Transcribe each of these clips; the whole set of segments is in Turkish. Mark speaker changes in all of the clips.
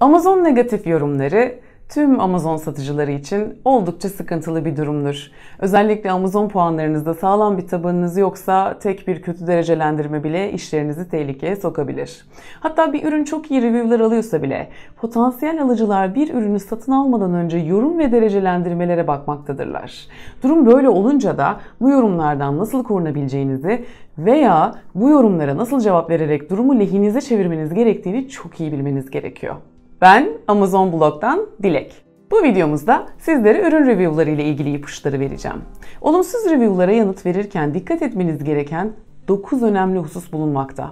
Speaker 1: Amazon negatif yorumları tüm Amazon satıcıları için oldukça sıkıntılı bir durumdur. Özellikle Amazon puanlarınızda sağlam bir tabanınız yoksa tek bir kötü derecelendirme bile işlerinizi tehlikeye sokabilir. Hatta bir ürün çok iyi review'lar alıyorsa bile potansiyel alıcılar bir ürünü satın almadan önce yorum ve derecelendirmelere bakmaktadırlar. Durum böyle olunca da bu yorumlardan nasıl korunabileceğinizi veya bu yorumlara nasıl cevap vererek durumu lehinize çevirmeniz gerektiğini çok iyi bilmeniz gerekiyor. Ben Amazon Blog'dan Dilek. Bu videomuzda sizlere ürün review'ları ile ilgili ipuçları vereceğim. Olumsuz review'lara yanıt verirken dikkat etmeniz gereken 9 önemli husus bulunmakta.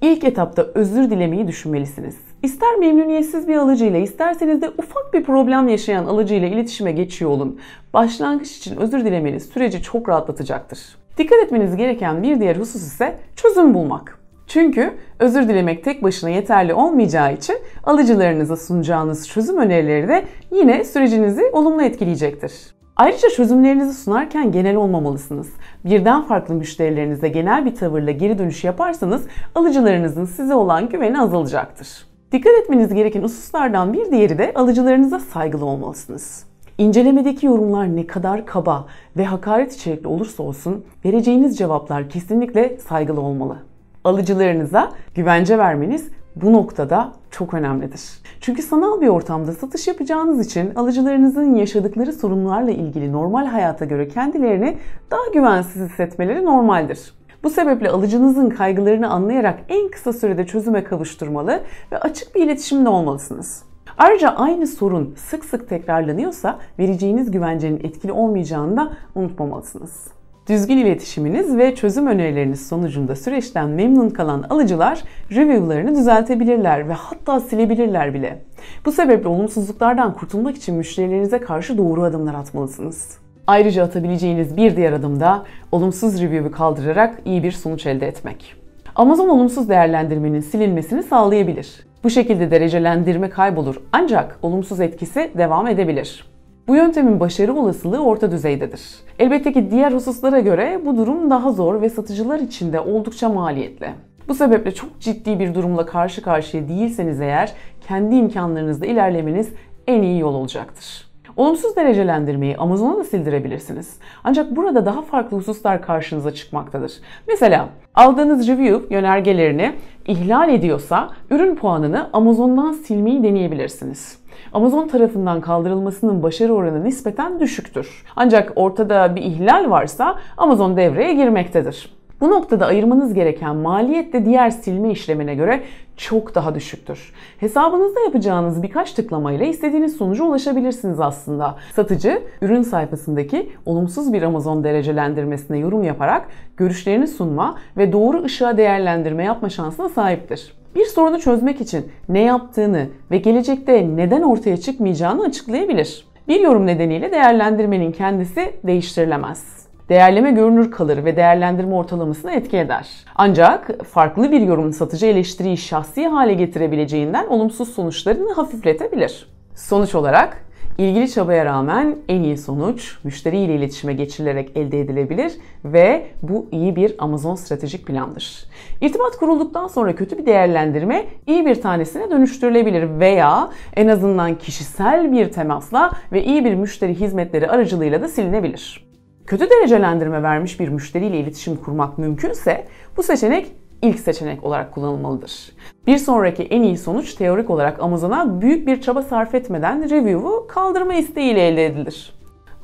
Speaker 1: İlk etapta özür dilemeyi düşünmelisiniz. İster memnuniyetsiz bir alıcıyla isterseniz de ufak bir problem yaşayan alıcıyla iletişime geçiyor olun. Başlangıç için özür dilemeniz süreci çok rahatlatacaktır. Dikkat etmeniz gereken bir diğer husus ise çözüm bulmak. Çünkü özür dilemek tek başına yeterli olmayacağı için alıcılarınıza sunacağınız çözüm önerileri de yine sürecinizi olumlu etkileyecektir. Ayrıca çözümlerinizi sunarken genel olmamalısınız. Birden farklı müşterilerinize genel bir tavırla geri dönüş yaparsanız alıcılarınızın size olan güveni azalacaktır. Dikkat etmeniz gereken hususlardan bir diğeri de alıcılarınıza saygılı olmalısınız. İncelemedeki yorumlar ne kadar kaba ve hakaret içerikli olursa olsun vereceğiniz cevaplar kesinlikle saygılı olmalı alıcılarınıza güvence vermeniz bu noktada çok önemlidir. Çünkü sanal bir ortamda satış yapacağınız için alıcılarınızın yaşadıkları sorunlarla ilgili normal hayata göre kendilerini daha güvensiz hissetmeleri normaldir. Bu sebeple alıcınızın kaygılarını anlayarak en kısa sürede çözüme kavuşturmalı ve açık bir iletişimde olmalısınız. Ayrıca aynı sorun sık sık tekrarlanıyorsa vereceğiniz güvencenin etkili olmayacağını da unutmamalısınız. Düzgün iletişiminiz ve çözüm önerileriniz sonucunda süreçten memnun kalan alıcılar review'larını düzeltebilirler ve hatta silebilirler bile. Bu sebeple olumsuzluklardan kurtulmak için müşterilerinize karşı doğru adımlar atmalısınız. Ayrıca atabileceğiniz bir diğer adım da olumsuz review'u kaldırarak iyi bir sonuç elde etmek. Amazon olumsuz değerlendirmenin silinmesini sağlayabilir. Bu şekilde derecelendirme kaybolur ancak olumsuz etkisi devam edebilir. Bu yöntemin başarı olasılığı orta düzeydedir. Elbette ki diğer hususlara göre bu durum daha zor ve satıcılar için de oldukça maliyetli. Bu sebeple çok ciddi bir durumla karşı karşıya değilseniz eğer kendi imkanlarınızla ilerlemeniz en iyi yol olacaktır. Olumsuz derecelendirmeyi Amazon'a da sildirebilirsiniz. Ancak burada daha farklı hususlar karşınıza çıkmaktadır. Mesela aldığınız review yönergelerini ihlal ediyorsa ürün puanını Amazon'dan silmeyi deneyebilirsiniz. Amazon tarafından kaldırılmasının başarı oranı nispeten düşüktür. Ancak ortada bir ihlal varsa Amazon devreye girmektedir. Bu noktada ayırmanız gereken maliyet de diğer silme işlemine göre çok daha düşüktür. Hesabınızda yapacağınız birkaç tıklamayla istediğiniz sonuca ulaşabilirsiniz aslında. Satıcı, ürün sayfasındaki olumsuz bir Amazon derecelendirmesine yorum yaparak görüşlerini sunma ve doğru ışığa değerlendirme yapma şansına sahiptir bir sorunu çözmek için ne yaptığını ve gelecekte neden ortaya çıkmayacağını açıklayabilir. Bir yorum nedeniyle değerlendirmenin kendisi değiştirilemez. Değerleme görünür kalır ve değerlendirme ortalamasını etki eder. Ancak farklı bir yorum satıcı eleştiriyi şahsi hale getirebileceğinden olumsuz sonuçlarını hafifletebilir. Sonuç olarak İlgili çabaya rağmen en iyi sonuç müşteriyle iletişime geçirilerek elde edilebilir ve bu iyi bir Amazon stratejik plandır. İrtibat kurulduktan sonra kötü bir değerlendirme iyi bir tanesine dönüştürülebilir veya en azından kişisel bir temasla ve iyi bir müşteri hizmetleri aracılığıyla da silinebilir. Kötü derecelendirme vermiş bir müşteriyle iletişim kurmak mümkünse bu seçenek ilk seçenek olarak kullanılmalıdır. Bir sonraki en iyi sonuç teorik olarak Amazon'a büyük bir çaba sarf etmeden review'u kaldırma isteğiyle elde edilir.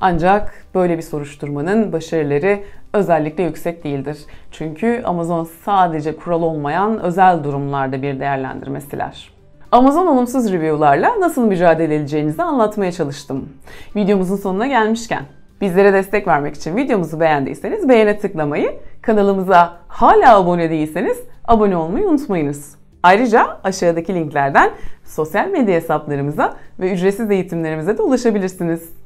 Speaker 1: Ancak böyle bir soruşturmanın başarıları özellikle yüksek değildir. Çünkü Amazon sadece kural olmayan özel durumlarda bir değerlendirme Amazon olumsuz review'larla nasıl mücadele edeceğinizi anlatmaya çalıştım. Videomuzun sonuna gelmişken bizlere destek vermek için videomuzu beğendiyseniz beğene tıklamayı Kanalımıza hala abone değilseniz abone olmayı unutmayınız. Ayrıca aşağıdaki linklerden sosyal medya hesaplarımıza ve ücretsiz eğitimlerimize de ulaşabilirsiniz.